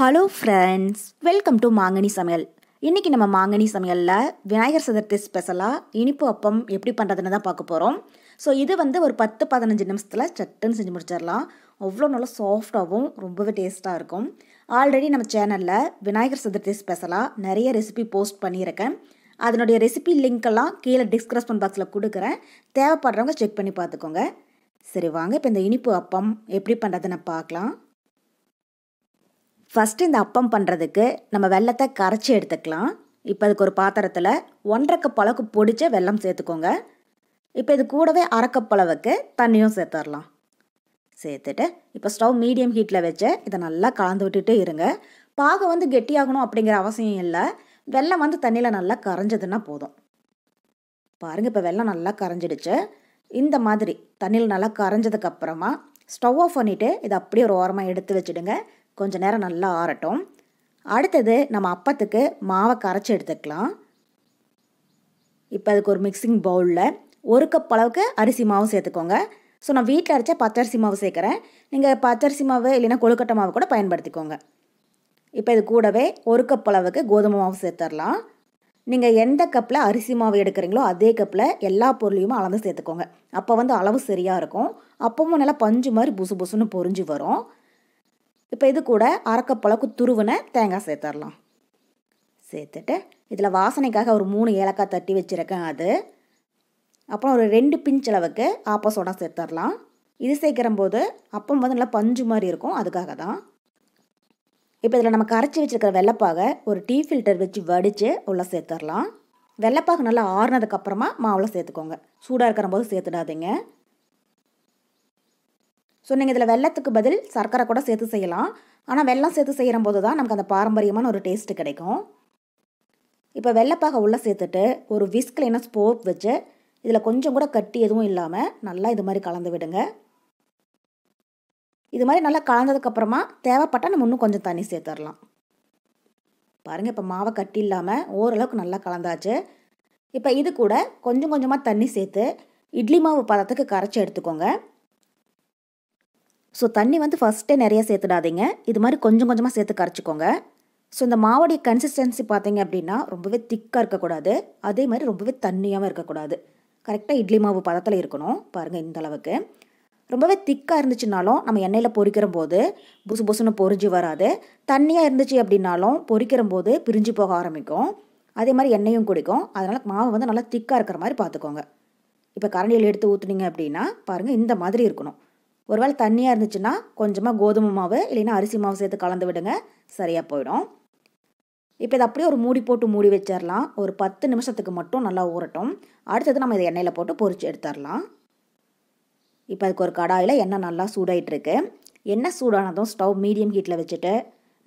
hello friends welcome to மாங்கனி சமையல் இன்றைக்கி நம்ம மாங்கனி சமையலில் விநாயகர் சதுர்த்தி ஸ்பெஷலாக இனிப்பு அப்பம் எப்படி பண்ணுறதுன்னு தான் பார்க்க போகிறோம் ஸோ இது வந்து ஒரு பத்து பதினஞ்சு நிமிஷத்தில் சட்டுன்னு செஞ்சு முடிச்சிடலாம் அவ்வளோ நல்லா சாஃப்டாகவும் ரொம்பவே டேஸ்ட்டாக இருக்கும் ஆல்ரெடி நம்ம சேனலில் விநாயகர் சதுர்த்தி ஸ்பெஷலாக நிறைய ரெசிபி போஸ்ட் பண்ணியிருக்கேன் அதனுடைய ரெசிபி லிங்க்கெல்லாம் கீழே டிஸ்கிரிப்ஷன் பாக்ஸில் கொடுக்குறேன் தேவைப்படுறவங்க செக் பண்ணி பார்த்துக்கோங்க சரி வாங்க இப்போ இந்த இனிப்பு அப்பம் எப்படி பண்ணுறதுன்னு பார்க்கலாம் ஃபஸ்ட்டு இந்த அப்பம் பண்ணுறதுக்கு நம்ம வெள்ளத்தை கரைச்சி எடுத்துக்கலாம் இப்போ அதுக்கு ஒரு பாத்திரத்தில் ஒன்றரை கப் அளவுக்கு பொடிச்ச வெள்ளம் சேர்த்துக்கோங்க இப்போ இது கூடவே அரை அளவுக்கு தண்ணியும் சேர்த்துடலாம் சேர்த்துட்டு இப்போ ஸ்டவ் மீடியம் ஹீட்டில் வச்சு இதை நல்லா கலந்து விட்டுட்டு இருங்க பாகு வந்து கெட்டியாகணும் அப்படிங்கிற அவசியம் இல்லை வெள்ளம் வந்து தண்ணியில் நல்லா கரைஞ்சதுன்னா போதும் பாருங்கள் இப்போ வெள்ளம் நல்லா கரைஞ்சிடுச்சு இந்த மாதிரி தண்ணியில் நல்லா கரைஞ்சதுக்கப்புறமா ஸ்டவ் ஆஃப் பண்ணிவிட்டு இதை அப்படியே ஒரு ஓரமாக எடுத்து வச்சுடுங்க கொஞ்சம் நேரம் நல்லா ஆறட்டும் அடுத்தது நம்ம அப்பத்துக்கு மாவை கரைச்சி எடுத்துக்கலாம் இப்போ அதுக்கு ஒரு மிக்சிங் பவுலில் ஒரு கப் அளவுக்கு அரிசி மாவு சேர்த்துக்கோங்க ஸோ நான் வீட்டில் அரைச்ச பச்சரிசி மாவு சேர்க்குறேன் நீங்கள் பச்சரிசி மாவு இல்லைன்னா கொழுக்கட்டை மாவு கூட பயன்படுத்திக்கோங்க இப்போ இது கூடவே ஒரு கப் அளவுக்கு கோதுமை மாவு சேர்த்துடலாம் நீங்கள் எந்த கப்பில் அரிசி மாவு எடுக்கிறீங்களோ அதே கப்பில் எல்லா பொருளையும் அளந்து சேர்த்துக்கோங்க அப்போ வந்து அளவு சரியாக இருக்கும் அப்பவும் நல்லா பஞ்சு மாதிரி புசு புசுன்னு பொறிஞ்சு வரும் இப்போ இது கூட அரக்கப்பழக்கு துருவின தேங்காய் சேர்த்துடலாம் சேர்த்துட்டு இதில் வாசனைக்காக ஒரு மூணு ஏலக்காய் தட்டி வச்சுருக்கேன் அது அப்புறம் ஒரு ரெண்டு பிஞ்ச் அளவுக்கு ஆப்ப சோடா சேர்த்துடலாம் இது சேர்க்கிற போது அப்பம் வந்து நல்லா பஞ்சு மாதிரி இருக்கும் அதுக்காக தான் இப்போ இதில் நம்ம கரைச்சி வச்சுருக்கிற வெள்ளைப்பாகை ஒரு டீ ஃபில்டர் வச்சு வடித்து உள்ளே சேர்த்துடலாம் வெள்ளப்பாக நல்லா ஆறுனதுக்கப்புறமா மாவில் சேர்த்துக்கோங்க சூடாக இருக்கிற போது சேர்த்துடாதீங்க ஸோ நீங்கள் இதில் வெள்ளத்துக்கு பதில் சர்க்கரை கூட சேர்த்து செய்யலாம் ஆனால் வெள்ளம் சேர்த்து செய்கிற போது தான் நமக்கு அந்த பாரம்பரியமான ஒரு டேஸ்ட்டு கிடைக்கும் இப்போ வெள்ளப்பாக உள்ளே சேர்த்துட்டு ஒரு விஸ்கில் என்ன வச்சு இதில் கொஞ்சம் கூட கட்டி எதுவும் இல்லாமல் நல்லா இது மாதிரி கலந்து விடுங்க இது மாதிரி நல்லா கலந்ததுக்கப்புறமா தேவைப்பட்டால் நம்ம இன்னும் கொஞ்சம் தண்ணி சேர்த்துடலாம் பாருங்கள் இப்போ மாவை கட்டி இல்லாமல் ஓரளவுக்கு நல்லா கலந்தாச்சு இப்போ இது கூட கொஞ்சம் கொஞ்சமாக தண்ணி சேர்த்து இட்லி மாவு பதத்துக்கு கரைச்சி எடுத்துக்கோங்க ஸோ தண்ணி வந்து ஃபஸ்ட்டே நிறைய சேர்த்துடாதீங்க இது மாதிரி கொஞ்சம் கொஞ்சமாக சேர்த்து கரைச்சிக்கோங்க ஸோ இந்த மாவுடைய கன்சிஸ்டன்சி பார்த்தீங்க அப்படின்னா ரொம்பவே திக்காக இருக்கக்கூடாது அதே மாதிரி ரொம்பவே தண்ணியாகவும் இருக்கக்கூடாது கரெக்டாக இட்லி மாவு பதத்தில் இருக்கணும் பாருங்கள் இந்த அளவுக்கு ரொம்பவே திக்காக இருந்துச்சுனாலும் நம்ம எண்ணெயில் பொறிக்கிற போது புசு புசுன்னு பொறிஞ்சு வராது தண்ணியாக இருந்துச்சு அப்படின்னாலும் பொறிக்கிற போது பிரிஞ்சு போக ஆரம்பிக்கும் அதே மாதிரி எண்ணெயும் குடிக்கும் அதனால் மாவு வந்து நல்லா திக்காக இருக்கிற மாதிரி பார்த்துக்கோங்க இப்போ கரண்டியில் எடுத்து ஊற்றுனீங்க அப்படின்னா பாருங்கள் இந்த மாதிரி இருக்கணும் ஒருவேளை தண்ணியாக இருந்துச்சுன்னா கொஞ்சமாக கோதுமை மாவு இல்லைன்னா அரிசி மாவு சேர்த்து கலந்து விடுங்க சரியாக போயிடும் இப்போ இதை அப்படியே ஒரு மூடி போட்டு மூடி வச்சிடலாம் ஒரு பத்து நிமிஷத்துக்கு மட்டும் நல்லா ஊறட்டும் அடுத்தது நம்ம இதை எண்ணெயில் போட்டு பொறிச்சு எடுத்துடலாம் இப்போ அதுக்கு ஒரு கடாயில் எண்ணெய் நல்லா சூடாயிட்டுருக்கு எண்ணெய் சூடானதும் ஸ்டவ் மீடியம் ஹீட்டில் வச்சுட்டு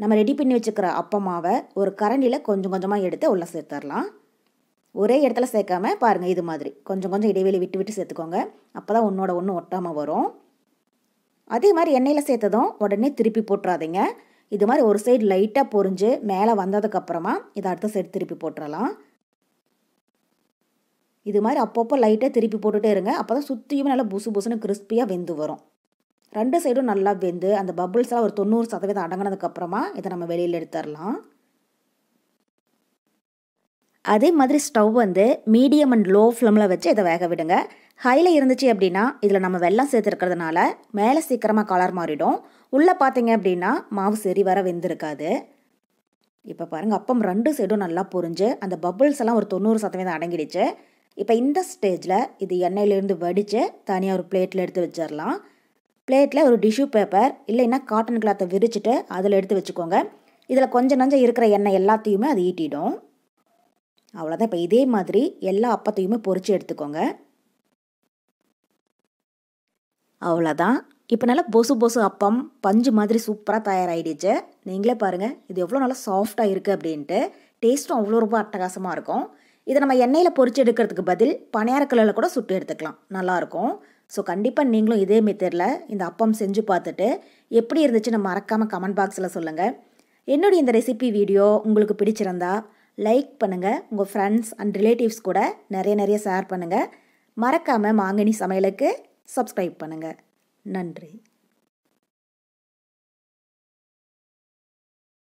நம்ம ரெடி பண்ணி வச்சுக்கிற அப்ப மாவை ஒரு கரண்டியில் கொஞ்சம் கொஞ்சமாக எடுத்து உள்ளே சேர்த்துடலாம் ஒரே இடத்துல சேர்க்காம பாருங்கள் இது மாதிரி கொஞ்சம் கொஞ்சம் இடைவெளி விட்டு விட்டு சேர்த்துக்கோங்க அப்போ தான் ஒன்றோட ஒன்று ஒட்டாமல் வரும் அதே மாதிரி எண்ணெயில் சேர்த்ததும் உடனே திருப்பி போட்டுறாதீங்க இது மாதிரி ஒரு சைடு லைட்டாக பொறிஞ்சு மேலே வந்ததுக்கப்புறமா இதை அடுத்த சைடு திருப்பி போட்டுடலாம் இது மாதிரி அப்பப்போ லைட்டாக திருப்பி போட்டுகிட்டே இருங்க அப்போ தான் சுற்றியும் நல்லா புசு புசுன்னு கிறிஸ்பியாக வெந்து வரும் ரெண்டு சைடும் நல்லா வெந்து அந்த பபுள்ஸ்லாம் ஒரு தொண்ணூறு சதவீதம் அடங்கினதுக்கப்புறமா இதை நம்ம வெளியில் எடுத்துடலாம் அதே மாதிரி ஸ்டவ் வந்து மீடியம் அண்ட் லோ ஃப்ளேமில் வச்சு இதை வேக விடுங்க ஹையில் இருந்துச்சு அப்படின்னா இதில் நம்ம வெள்ளம் சேர்த்துருக்கிறதுனால மேலே சீக்கிரமாக கலர் மாறிடும் உள்ளே பார்த்தீங்க அப்படின்னா மாவு சரி வர வெந்திருக்காது இப்போ பாருங்கள் அப்பம் ரெண்டு சைடும் நல்லா பொறிஞ்சு அந்த பபுள்ஸ் எல்லாம் ஒரு தொண்ணூறு சதவீதம் அடங்கிடுச்சு இப்போ இந்த ஸ்டேஜில் இது எண்ணெயிலேருந்து வடித்து தனியாக ஒரு பிளேட்டில் எடுத்து வச்சிடலாம் பிளேட்டில் ஒரு டிஷ்யூ பேப்பர் இல்லைன்னா காட்டன் கிளாத்தை விரிச்சிட்டு அதில் எடுத்து வச்சுக்கோங்க இதில் கொஞ்சம் நஞ்சம் இருக்கிற எண்ணெய் எல்லாத்தையுமே அது ஈட்டிடும் அவ்வளோதான் இப்போ இதே மாதிரி எல்லா அப்பத்தையுமே பொறிச்சு எடுத்துக்கோங்க அவ்வளோதான் இப்போ நல்லா பொசு பொசு அப்பம் பஞ்சு மாதிரி சூப்பராக தயாராகிடுச்சு நீங்களே பாருங்கள் இது எவ்வளோ நல்லா சாஃப்டாக இருக்குது அப்படின்ட்டு டேஸ்ட்டும் அவ்வளோ ரொம்ப அட்டகாசமாக இருக்கும் இதை நம்ம எண்ணெயில் பொறிச்சு எடுக்கிறதுக்கு பதில் பணியாரக்கல்லில் கூட சுட்டு எடுத்துக்கலாம் நல்லாயிருக்கும் ஸோ கண்டிப்பாக நீங்களும் இதே மெத்தடில் இந்த அப்பம் செஞ்சு பார்த்துட்டு எப்படி இருந்துச்சுன்னு மறக்காமல் கமெண்ட் பாக்ஸில் சொல்லுங்கள் என்னுடைய இந்த ரெசிபி வீடியோ உங்களுக்கு பிடிச்சிருந்தா லைக் பண்ணுங்கள் உங்கள் ஃப்ரெண்ட்ஸ் அண்ட் ரிலேட்டிவ்ஸ் கூட நிறைய நிறைய ஷேர் பண்ணுங்கள் மறக்காமல் மாங்கனி சமையலுக்கு சப்ஸ்கிரைப் பண்ணுங்கள் நன்றி